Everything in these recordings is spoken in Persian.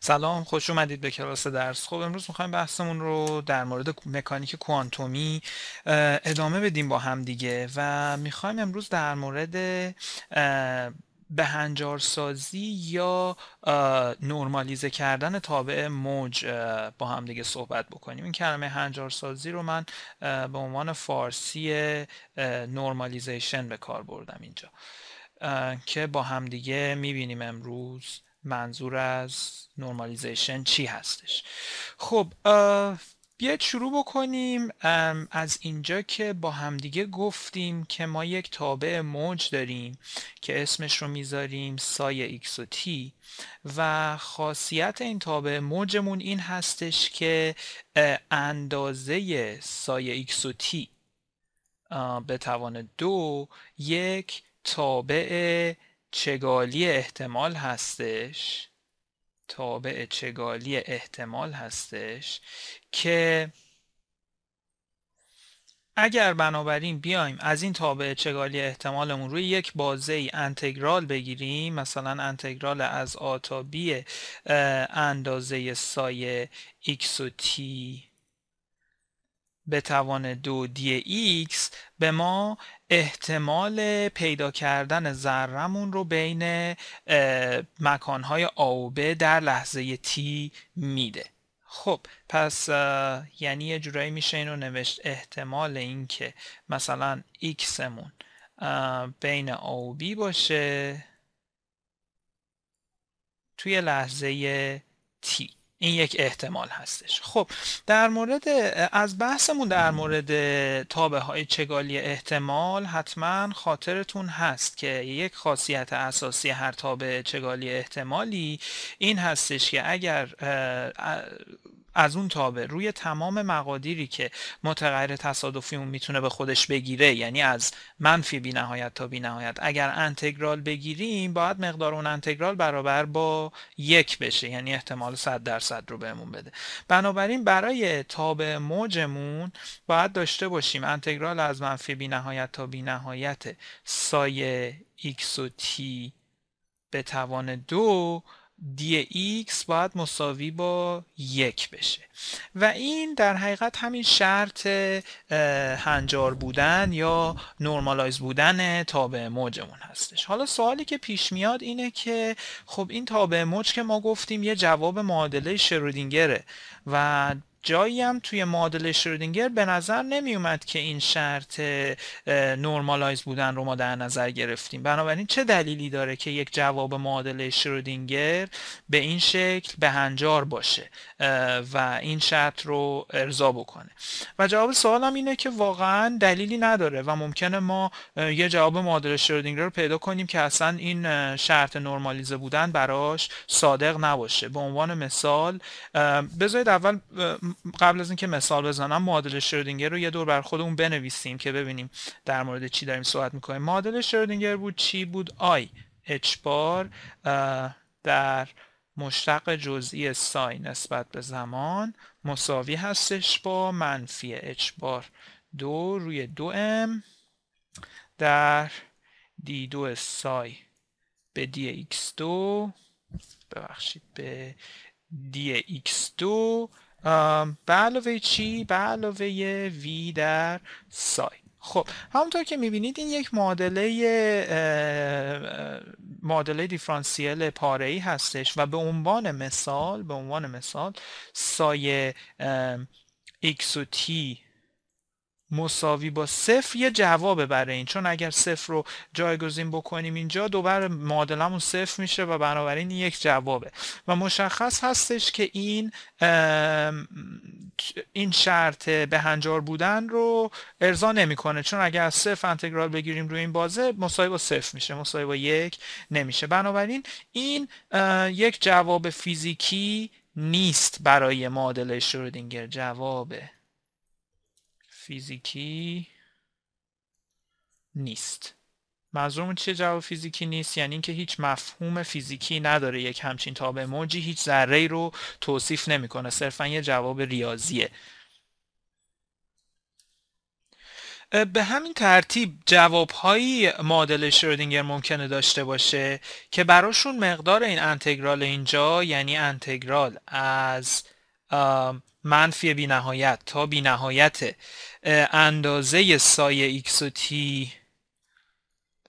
سلام خوش اومدید به کلاس درس خب امروز میخوایم بحثمون رو در مورد مکانیک کوانتومی ادامه بدیم با هم دیگه و میخوایم امروز در مورد سازی یا نرمالیزه کردن تابع موج با هم دیگه صحبت بکنیم این کلمه هنجارسازی رو من به عنوان فارسی نرمالیزیشن به کار بردم اینجا که با همدیگه میبینیم امروز منظور از نورمالیزیشن چی هستش خب بیاید شروع بکنیم از اینجا که با همدیگه گفتیم که ما یک تابع موج داریم که اسمش رو میذاریم سای x و تی و خاصیت این تابع موجمون این هستش که اندازه سای x و تی به توان دو یک تابع چگالی احتمال هستش تابع چگالی احتمال هستش که اگر بنابراین بیایم از این تابع چگالی احتمالمون روی یک بازه ای انتگرال بگیریم مثلا انتگرال از آتابی اندازه سایه x و t به توان دو دی ایکس به ما احتمال پیدا کردن ذرهمون رو بین مکانهای آ و ب در لحظه تی میده خب پس یعنی یه جورایی میشه این رو نوشت احتمال اینکه مثلا ایکسمون بین آ و بی باشه توی لحظه تی این یک احتمال هستش خب در مورد از بحثمون در مورد تابه های چگالی احتمال حتما خاطرتون هست که یک خاصیت اساسی هر تابه چگالی احتمالی این هستش که اگر از اون تابه روی تمام مقادیری که متغیر تصادفی اون میتونه به خودش بگیره یعنی از منفی بی نهایت تا بی نهایت اگر انتگرال بگیریم باید مقدار اون انتگرال برابر با یک بشه یعنی احتمال 100 درصد رو بهمون بده بنابراین برای تابع موجمون باید داشته باشیم انتگرال از منفی بی نهایت تا بی نهایت سایه x و تی به توان دو دی x باید مساوی با یک بشه و این در حقیقت همین شرط هنجار بودن یا نرمالایز بودن تابع موجمون هستش حالا سوالی که پیش میاد اینه که خب این تابع موج که ما گفتیم یه جواب معادله شرودینگره و جایی هم توی معادله شرودینگر به نظر نمی اومد که این شرط نرمالایز بودن رو ما در نظر گرفتیم بنابراین چه دلیلی داره که یک جواب معادله شرودینگر به این شکل به هنجار باشه و این شرط رو ارضا بکنه و جواب سوالم اینه که واقعا دلیلی نداره و ممکنه ما یه جواب معادله شرودینگر رو پیدا کنیم که اصلا این شرط نرمالیزه بودن براش صادق نباشه به عنوان مثال بذارید اول قبل از اینکه مثال بزنم معادل شرودینگر رو یه دور بر خودمون بنویسیم که ببینیم در مورد چی داریم صحبت میکنیم معادل شرودینگر بود چی بود آی اچ بار در مشتق جزئی سای نسبت به زمان مساوی هستش با منفی اچ بار دو روی دو ام در دی دو سای به دی ایکس دو ببخشید به دی ایکس دو به علاوه چی؟ به علاوه V در سای خب همونطور که میبینید این یک معادله معادله دیفرانسیل پاره ای هستش و به عنوان مثال به عنوان مثال سایه x و t مساوی با صفر یه جوابه برای این چون اگر صفر رو جایگزین بکنیم اینجا دوباره معادلمون صفر میشه و بنابراین یک جوابه و مشخص هستش که این این شرط هنجار بودن رو ارضا نمیکنه چون اگر از صفر انتگرال بگیریم روی این بازه مساوی با صفر میشه مساوی با یک نمیشه بنابراین این یک جواب فیزیکی نیست برای معادله شرودینگر جوابه فیزیکی نیست منظورمون چیه جواب فیزیکی نیست یعنی اینکه هیچ مفهوم فیزیکی نداره یک همچین تابع موجی هیچ ذره رو توصیف نمیکنه صرفا یه جواب ریاضیه به همین ترتیب جوابهایی معادل شرودینگر ممکنه داشته باشه که براشون مقدار این انتگرال اینجا یعنی انتگرال از منفی بی نهایت تا بی نهایت اندازه سایه x و t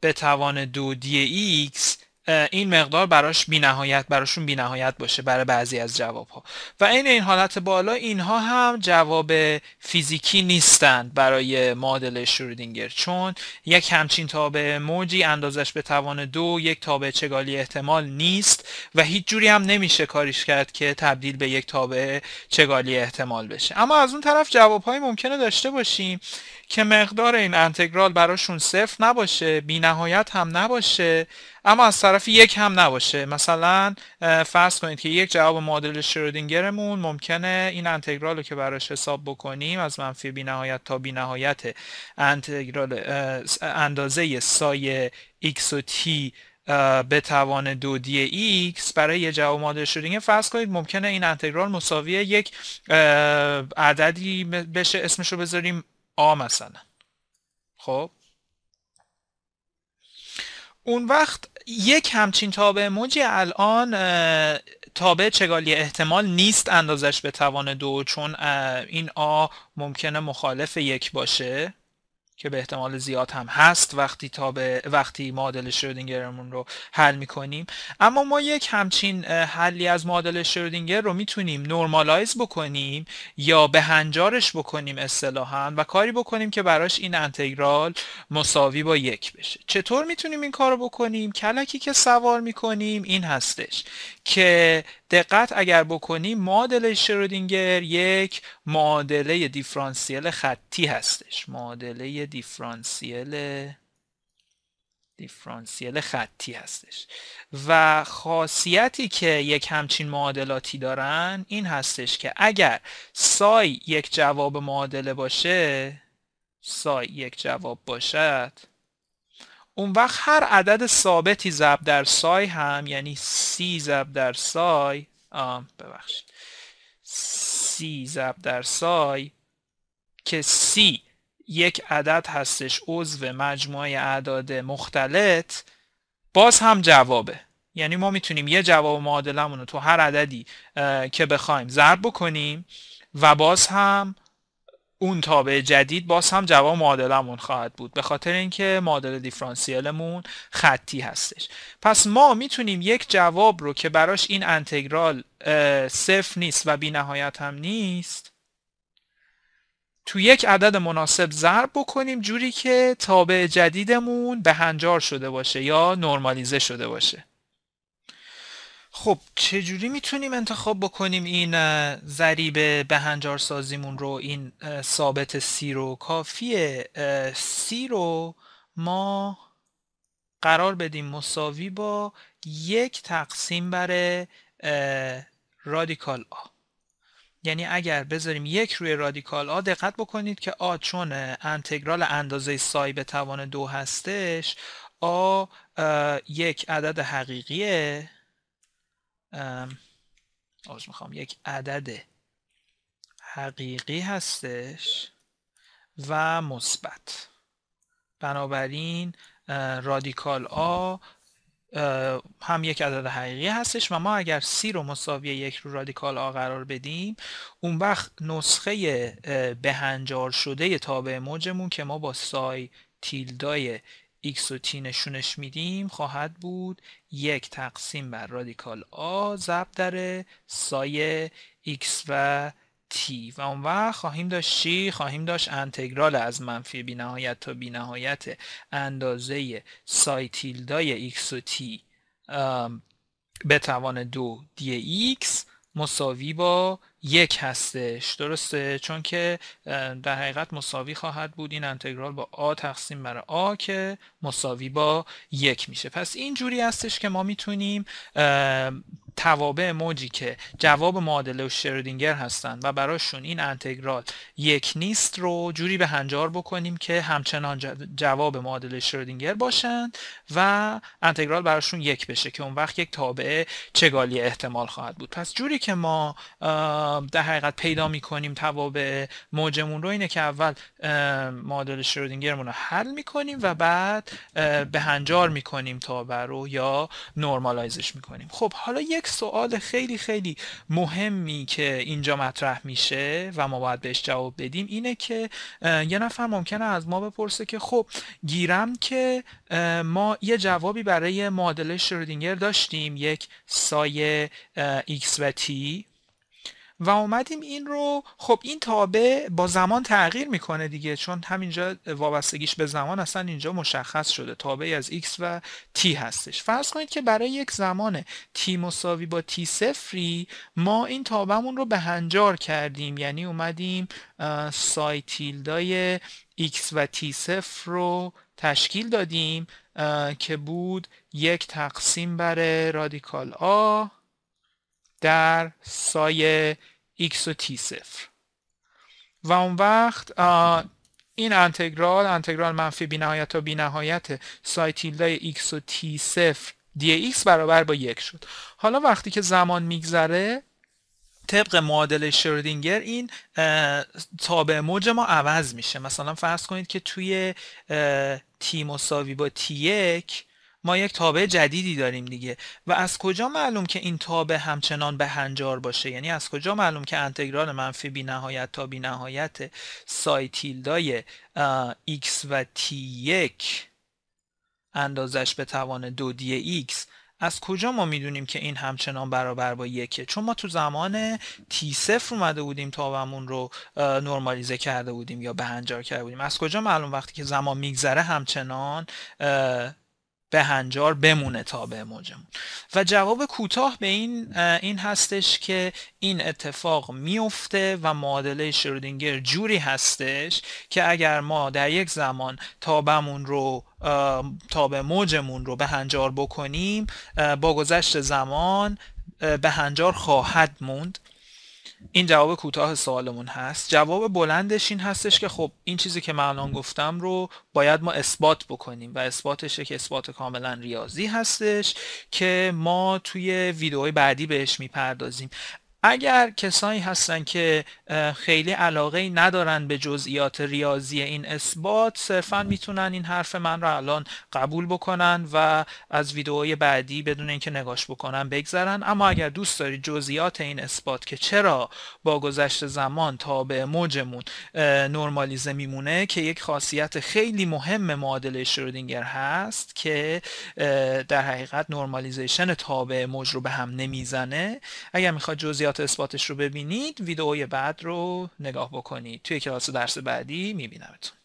به توان دو دی x این مقدار براش بینهایت براشون بینهایت باشه برای بعضی از جواب ها و این این حالت بالا اینها هم جواب فیزیکی نیستند برای معادله شرودینگر چون یک همچین تابع موجی اندازش به توان دو یک تابع چگالی احتمال نیست و هیچ جوری هم نمیشه کاریش کرد که تبدیل به یک تابع چگالی احتمال بشه اما از اون طرف جواب های ممکنه داشته باشیم که مقدار این انتگرال براشون صفر نباشه بی نهایت هم نباشه اما از طرف یک هم نباشه مثلا فرض کنید که یک جواب معادل شرودینگرمون ممکنه این انتگرال رو که براش حساب بکنیم از منفی بی نهایت تا بی نهایت انتگرال اندازه سایه x و t به توان دو دی ایکس برای یه جواب معادل شرودینگر فرض کنید ممکنه این انتگرال مساوی یک عددی بشه اسمش رو بذاریم آ مثلا خب اون وقت یک همچین تابع موجی الان تابع چگالی احتمال نیست اندازش به توان دو چون این آ ممکنه مخالف یک باشه که به احتمال زیاد هم هست وقتی تا به وقتی معادل شرودینگرمون رو حل میکنیم اما ما یک همچین حلی از معادل شرودینگر رو میتونیم نرمالایز بکنیم یا به هنجارش بکنیم اصطلاحا و کاری بکنیم که براش این انتگرال مساوی با یک بشه چطور میتونیم این کار بکنیم کلکی که سوار میکنیم این هستش که دقت اگر بکنیم معادله شرودینگر یک معادله دیفرانسیل خطی هستش معادله دیفرانسیل دیفرانسیل خطی هستش و خاصیتی که یک همچین معادلاتی دارن این هستش که اگر سای یک جواب معادله باشه سای یک جواب باشد اون وقت هر عدد ثابتی ضرب در سای هم یعنی سی ضرب در سای ببخشید سی ضرب در سای که سی یک عدد هستش عضو مجموعه اعداد مختلط باز هم جوابه یعنی ما میتونیم یه جواب معادلمون رو تو هر عددی که بخوایم ضرب بکنیم و باز هم اون تابع جدید باز هم جواب معادلمون خواهد بود به خاطر اینکه معادله دیفرانسیلمون خطی هستش پس ما میتونیم یک جواب رو که براش این انتگرال صفر نیست و بی نهایت هم نیست تو یک عدد مناسب ضرب بکنیم جوری که تابع جدیدمون به هنجار شده باشه یا نرمالیزه شده باشه خب چجوری میتونیم انتخاب بکنیم این ضریب بهنجار سازیمون رو این ثابت سی رو کافیه سی رو ما قرار بدیم مساوی با یک تقسیم بر رادیکال آ یعنی اگر بذاریم یک روی رادیکال آ دقت بکنید که آ چون انتگرال اندازه سای به توان دو هستش آ یک عدد حقیقیه آج میخوام یک عدد حقیقی هستش و مثبت بنابراین رادیکال آ هم یک عدد حقیقی هستش و ما اگر سی رو مساوی یک رو رادیکال آ قرار بدیم اون وقت نسخه بهنجار شده تابع موجمون که ما با سای تیلدای x و تی نشونش میدیم خواهد بود یک تقسیم بر رادیکال آ ضرب در سای x و تی و اون وقت خواهیم داشت شی خواهیم داشت انتگرال از منفی نهایت تا نهایت اندازه سای تیلدای ایکس و تی به توان دو دی ایکس مساوی با یک هستش درسته چون که در حقیقت مساوی خواهد بود این انتگرال با آ تقسیم بر آ که مساوی با یک میشه پس این جوری هستش که ما میتونیم توابع موجی که جواب معادله و شردینگر هستند و براشون این انتگرال یک نیست رو جوری به هنجار بکنیم که همچنان جواب معادله شرودینگر باشند و انتگرال براشون یک بشه که اون وقت یک تابع چگالی احتمال خواهد بود پس جوری که ما در حقیقت پیدا کنیم توابع موجمون رو اینه که اول معادله شرودینگرمون رو حل کنیم و بعد به هنجار کنیم تابع رو یا نرمالایزش کنیم. خب حالا یک سوال خیلی خیلی مهمی که اینجا مطرح میشه و ما باید بهش جواب بدیم اینه که یه نفر ممکنه از ما بپرسه که خب گیرم که ما یه جوابی برای معادله شرودینگر داشتیم یک سایه x و تی و اومدیم این رو خب این تابع با زمان تغییر میکنه دیگه چون همینجا وابستگیش به زمان اصلا اینجا مشخص شده تابعی از x و t هستش فرض کنید که برای یک زمان t مساوی با t صفری ما این تابعمون رو به هنجار کردیم یعنی اومدیم سای تیلدای x و t صفر رو تشکیل دادیم که بود یک تقسیم بر رادیکال آ در سایه x و t صفر و اون وقت این انتگرال انتگرال منفی بی نهایت تا بی نهایت سای تیلده x و t صفر x برابر با یک شد حالا وقتی که زمان میگذره طبق معادله شرودینگر این تابع موج ما عوض میشه مثلا فرض کنید که توی تی مساوی با تی یک ما یک تابع جدیدی داریم دیگه و از کجا معلوم که این تابع همچنان به هنجار باشه یعنی از کجا معلوم که انتگرال منفی بی نهایت تا بی نهایت سای تیلدای x و t1 اندازش به توان دو دی x از کجا ما میدونیم که این همچنان برابر با یکه چون ما تو زمان تی صفر اومده بودیم تابمون رو نرمالیزه کرده بودیم یا به هنجار کرده بودیم از کجا معلوم وقتی که زمان میگذره همچنان به هنجار بمونه تا به موجمون و جواب کوتاه به این این هستش که این اتفاق میفته و معادله شرودینگر جوری هستش که اگر ما در یک زمان تابمون رو تاب موجمون رو به هنجار بکنیم با گذشت زمان به هنجار خواهد موند این جواب کوتاه سوالمون هست جواب بلندش این هستش که خب این چیزی که من الان گفتم رو باید ما اثبات بکنیم و اثباتش که اثبات کاملا ریاضی هستش که ما توی ویدئوهای بعدی بهش میپردازیم اگر کسانی هستند که خیلی علاقه ندارن به جزئیات ریاضی این اثبات صرفا میتونن این حرف من را الان قبول بکنن و از ویدئوهای بعدی بدون اینکه نگاش بکنن بگذرن اما اگر دوست دارید جزئیات این اثبات که چرا با گذشت زمان تا به موجمون نرمالیزه میمونه که یک خاصیت خیلی مهم معادله شرودینگر هست که در حقیقت نرمالیزیشن تابع موج رو به هم نمیزنه اگر میخواد جزئیات جزئیات اثباتش رو ببینید ویدئوی بعد رو نگاه بکنید توی کلاس درس بعدی میبینمتون